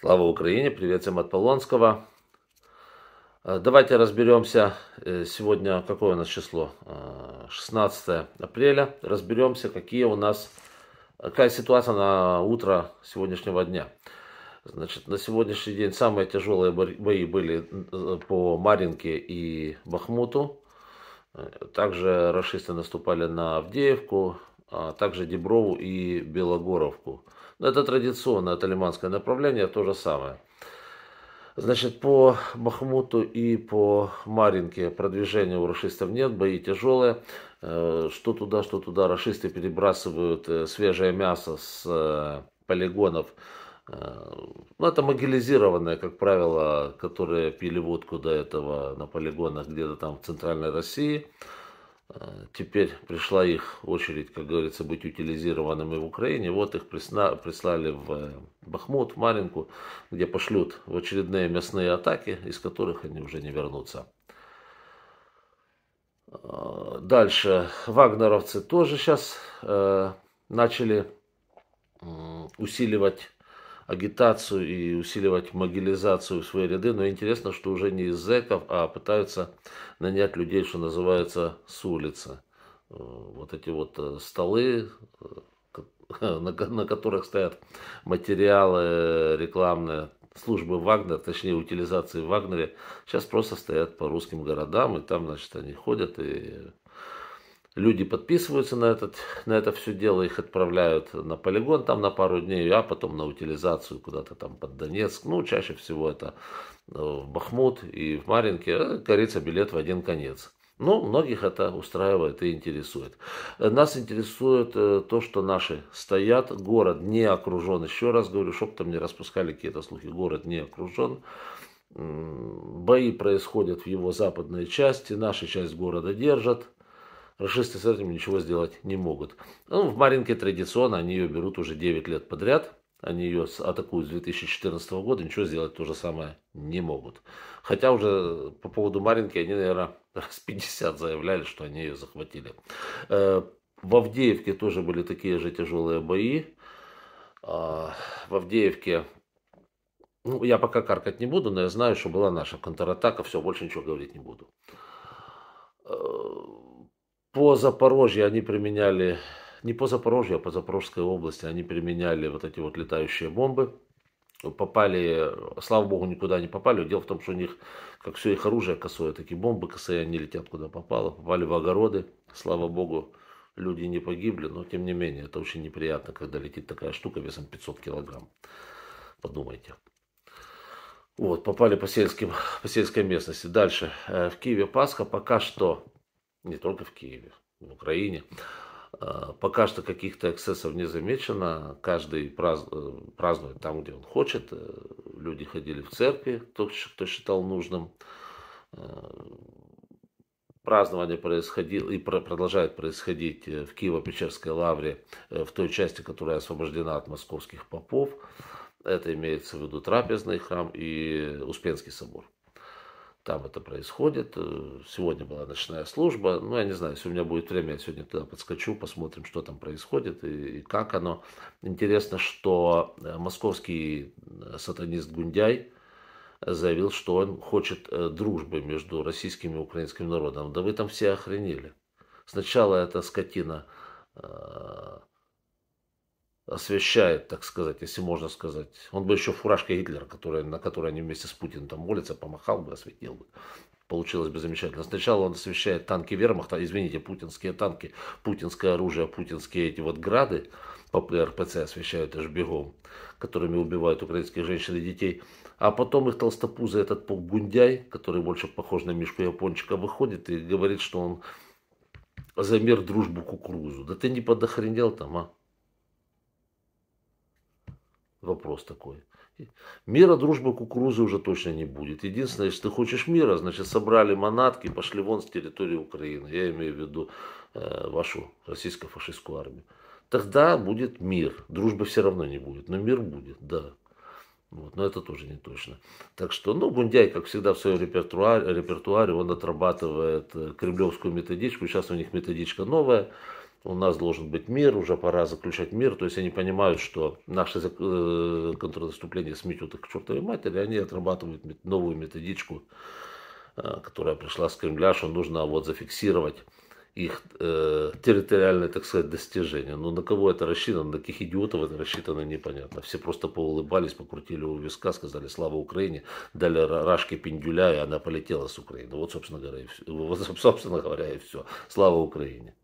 Слава Украине! Привет всем от Полонского. Э, давайте разберемся э, сегодня, какое у нас число? 16 э, апреля. Разберемся, какие у нас, какая ситуация на утро сегодняшнего дня. Значит, на сегодняшний день самые тяжелые бои были по Маринке и Бахмуту. Также расисты наступали на Авдеевку, а также Деброву и Белогоровку. Но это традиционное талиманское направление, то же самое. Значит, по Бахмуту и по Маринке продвижения у рашистов нет, бои тяжелые. Э, что туда, что туда. Рашисты перебрасывают э, свежее мясо с э, полигонов. Ну, это могилизированные, как правило, которые пили водку до этого на полигонах где-то там в Центральной России. Э, теперь пришла их очередь, как говорится, быть утилизированными в Украине. Вот их прислали в э, Бахмут, в Маринку, где пошлют в очередные мясные атаки, из которых они уже не вернутся. Э, дальше. Вагнеровцы тоже сейчас начали усиливать агитацию и усиливать мобилизацию в свои ряды. Но интересно, что уже не из зэков, а пытаются нанять людей, что называется, с улицы. Э, вот эти вот э, столы, э, на которых стоят материалы рекламные, службы Вагнер, точнее утилизации в Вагнере, сейчас просто стоят по русским городам, и там, значит, они ходят и Люди подписываются на, этот, на это все дело, их отправляют на полигон там на пару дней, а потом на утилизацию куда-то там под Донецк. Ну, чаще всего это э, в Бахмут и в Маринке. Э, Корится билет в один конец. Ну, многих это устраивает и интересует. Э, нас интересует то, что наши стоят, город не окружен. Еще раз говорю, чтобы там не распускали какие-то слухи, город не окружен. Бои происходят в его западной части, наша часть города держат. Рашисты с этим ничего сделать не могут. Ну, в Маринке традиционно они ее берут уже 9 лет подряд. Они ее атакуют с 2014 года, ничего сделать то же самое не могут. Хотя уже по поводу Маринки они, наверное, раз 50 заявляли, что они ее захватили. Э, в Авдеевке тоже были такие же тяжелые бои. А, в Авдеевке ну, я пока каркать не буду, но я знаю, что была наша контратака, все, больше ничего говорить не буду. Э, по Запорожью они применяли, не по Запорожью, а по Запорожской области, они применяли вот эти вот летающие бомбы. Попали, слава богу, никуда не попали. Дело в том, что у них, как все их оружие косое, такие бомбы косые, они летят куда попало. Попали в огороды, слава богу, люди не погибли, но тем не менее, это очень неприятно, когда летит такая штука весом 500 килограмм. Подумайте. Вот, попали по, сельским, по сельской местности. Дальше. Э, в Киеве Пасха пока что не только в Киеве, в Украине. А, пока что каких-то эксцессов не замечено. Каждый э, празднует там, где он хочет. Э, люди ходили в церкви, кто, кто считал нужным. Э, празднование происходило и продолжает происходить в Киево-Печерской лавре, в той части, которая освобождена от московских попов. Это имеется в виду трапезный храм и Успенский собор там это происходит. Э, сегодня была ночная служба. Ну, я не знаю, если у меня будет время, я сегодня туда подскочу, посмотрим, что там происходит и, и как оно. Интересно, что э, московский э, сатанист Гундяй заявил, что он хочет дружбы между российским и украинским народом. Да вы там все охренели. Сначала эта скотина освещает, так сказать, если можно сказать. Он бы еще фуражка Гитлера, которая, на которой они вместе с Путиным там молятся, помахал бы, осветил бы. Получилось бы замечательно. Сначала он освещает танки вермахта, извините, путинские танки, путинское оружие, путинские эти вот грады по ПРПЦ освещают аж бегом, которыми убивают украинских женщин и детей. А потом их толстопузый этот полгундяй, который больше похож на Мишку Япончика, выходит и говорит, что он за мир, дружбу, кукурузу. Да ты не подохренел там, а? вопрос такой. Мира, дружбы, кукурузы уже точно не будет. Единственное, если ты хочешь мира, значит, собрали манатки, пошли вон с территории Украины. Я имею в виду э, вашу российско-фашистскую армию. Тогда будет мир. Дружбы все равно не будет, но мир будет, да. Вот, но это тоже не точно. Так что, ну, Гундяй, как всегда, в своем репертуаре, репертуаре он отрабатывает э, кремлевскую методичку. Сейчас у них методичка новая у нас должен быть мир, уже пора заключать мир. То есть они понимают, что наши э, контрнаступления сметют их к чертовой матери, они отрабатывают новую методичку, э, которая пришла с Кремля, что нужно вот зафиксировать их э, территориальные так сказать, достижения Но ну, на кого это рассчитано, на каких идиотов это рассчитано, непонятно. Все просто поулыбались, покрутили у виска, сказали «Слава Украине!», дали рашки пиндюля, и она полетела с Украины. Вот, собственно говоря, и все. Вот, собственно говоря, и все. Слава Украине!